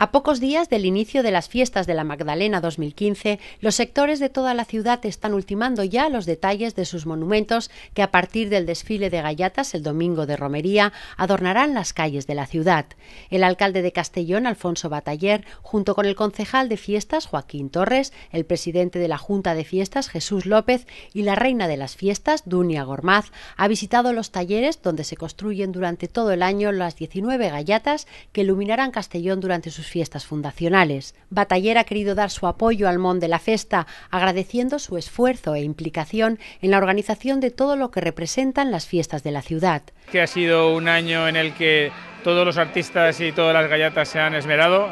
A pocos días del inicio de las fiestas de la Magdalena 2015, los sectores de toda la ciudad están ultimando ya los detalles de sus monumentos que a partir del desfile de gallatas el domingo de romería adornarán las calles de la ciudad. El alcalde de Castellón, Alfonso Bataller, junto con el concejal de fiestas Joaquín Torres, el presidente de la Junta de Fiestas Jesús López y la reina de las fiestas Dunia Gormaz, ha visitado los talleres donde se construyen durante todo el año las 19 gallatas que iluminarán Castellón durante sus fiestas fundacionales. Bataller ha querido dar su apoyo al Mon de la Festa, agradeciendo su esfuerzo e implicación en la organización de todo lo que representan las fiestas de la ciudad. Que ha sido un año en el que todos los artistas y todas las galletas se han esmerado.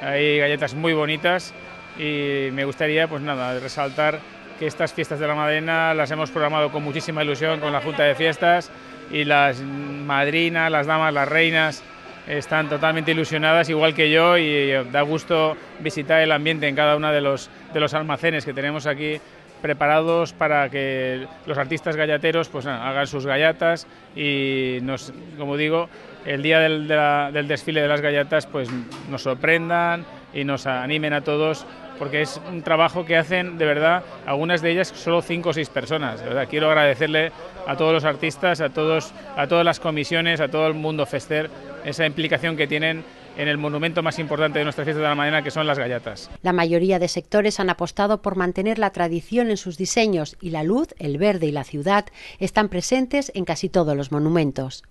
Hay galletas muy bonitas y me gustaría, pues nada, resaltar que estas fiestas de la Madena las hemos programado con muchísima ilusión con la Junta de Fiestas y las madrinas, las damas, las reinas están totalmente ilusionadas, igual que yo, y eh, da gusto visitar el ambiente en cada uno de los, de los almacenes que tenemos aquí preparados para que los artistas gallateros pues, hagan sus gallatas y, nos, como digo, el día del, del desfile de las gallatas pues, nos sorprendan, y nos animen a todos porque es un trabajo que hacen de verdad algunas de ellas solo cinco o seis personas. quiero agradecerle a todos los artistas, a todos, a todas las comisiones, a todo el mundo fester esa implicación que tienen en el monumento más importante de nuestra fiesta de la mañana, que son las gallatas. La mayoría de sectores han apostado por mantener la tradición en sus diseños y la luz, el verde y la ciudad están presentes en casi todos los monumentos.